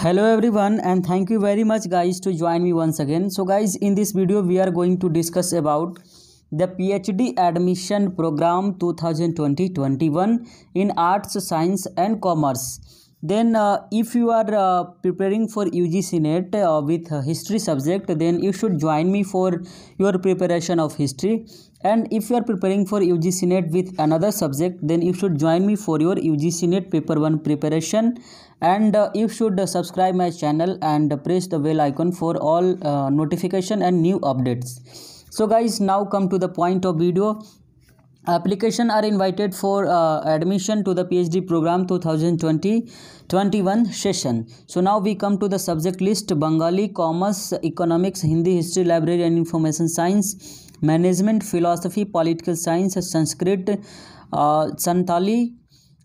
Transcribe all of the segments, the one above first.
hello everyone and thank you very much guys to join me once again so guys in this video we are going to discuss about the phd admission program 2020-21 in arts science and commerce then uh, if you are uh, preparing for UGC NET uh, with history subject then you should join me for your preparation of history and if you are preparing for UGC NET with another subject then you should join me for your UGC NET paper 1 preparation and uh, you should subscribe my channel and press the bell icon for all uh, notification and new updates so guys now come to the point of video application are invited for uh, admission to the phd program 2020 21 session so now we come to the subject list bengali commerce economics hindi history library and information science management philosophy political science sanskrit uh, santali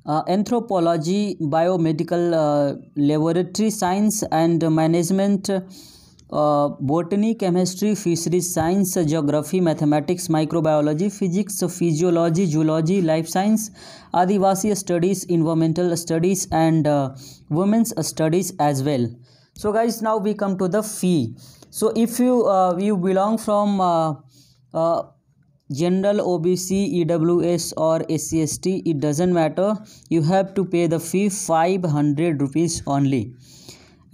uh, anthropology biomedical uh, laboratory science and management botany chemistry fisheries science geography mathematics microbiology physics physiology zoology life science Adivasi studies environmental studies and women's studies as well so guys now we come to the fee so if you you belong from general O B C E W S और S C S T it doesn't matter you have to pay the fee five hundred rupees only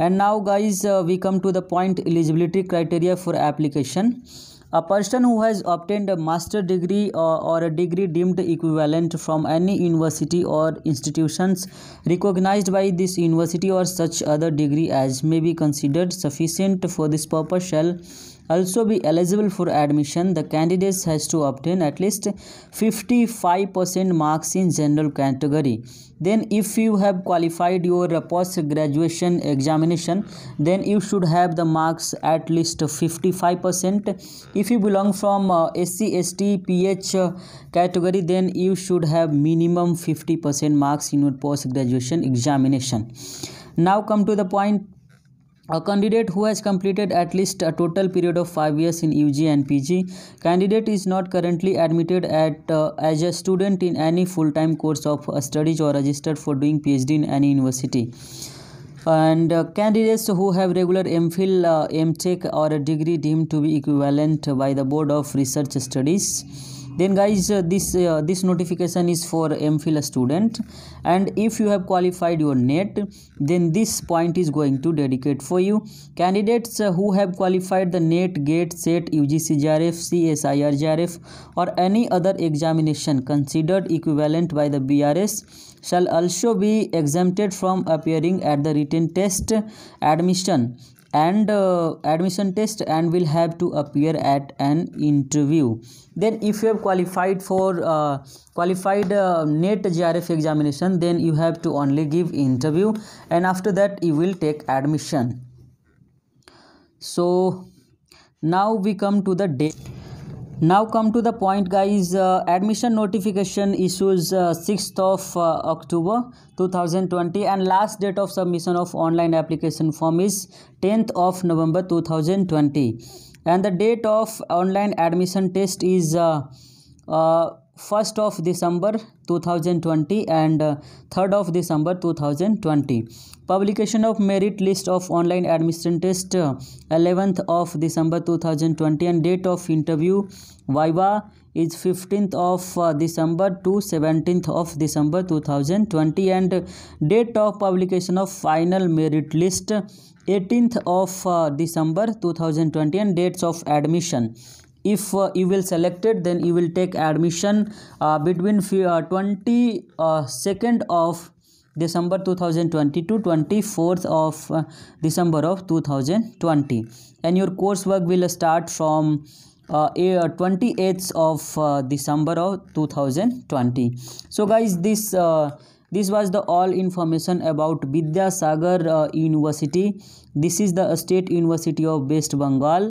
and now guys uh, we come to the point eligibility criteria for application a person who has obtained a master degree or, uh, or, a degree deemed equivalent from any university or institutions recognized by this university or such other degree as may be considered sufficient for this purpose shall also be eligible for admission, the candidate has to obtain at least 55% marks in general category. Then if you have qualified your post-graduation examination, then you should have the marks at least 55%. If you belong from uh, SC, ST, PH uh, category, then you should have minimum 50% marks in your post-graduation examination. Now come to the point a candidate who has completed at least a total period of 5 years in UG and PG. Candidate is not currently admitted at, uh, as a student in any full-time course of uh, studies or registered for doing PhD in any university. And uh, candidates who have regular MPhil, uh, MTech or a degree deemed to be equivalent by the Board of Research Studies then guys uh, this uh, this notification is for mphil student and if you have qualified your net then this point is going to dedicate for you candidates uh, who have qualified the net gate set ugc jrf csir jrf or any other examination considered equivalent by the brs shall also be exempted from appearing at the written test admission and uh, admission test and will have to appear at an interview then if you have qualified for uh, qualified uh, net grf examination then you have to only give interview and after that you will take admission so now we come to the date now come to the point guys uh, admission notification issues uh, 6th of uh, october 2020 and last date of submission of online application form is 10th of november 2020 and the date of online admission test is uh, uh first of December 2020 and uh, third of December 2020. Publication of merit list of online admission test 11th uh, of December 2020 and date of interview Viva is 15th uh, of December to 17th of December 2020 and date of publication of final merit list 18th of December 2020 and dates of admission if uh, you will select it then you will take admission uh, between uh, 20 uh, second of december 2022 24th of uh, december of 2020 and your coursework will start from uh, 28th uh, of december of 2020 so guys this this was the all information about Vidyasagar uh, University. This is the State University of West Bengal.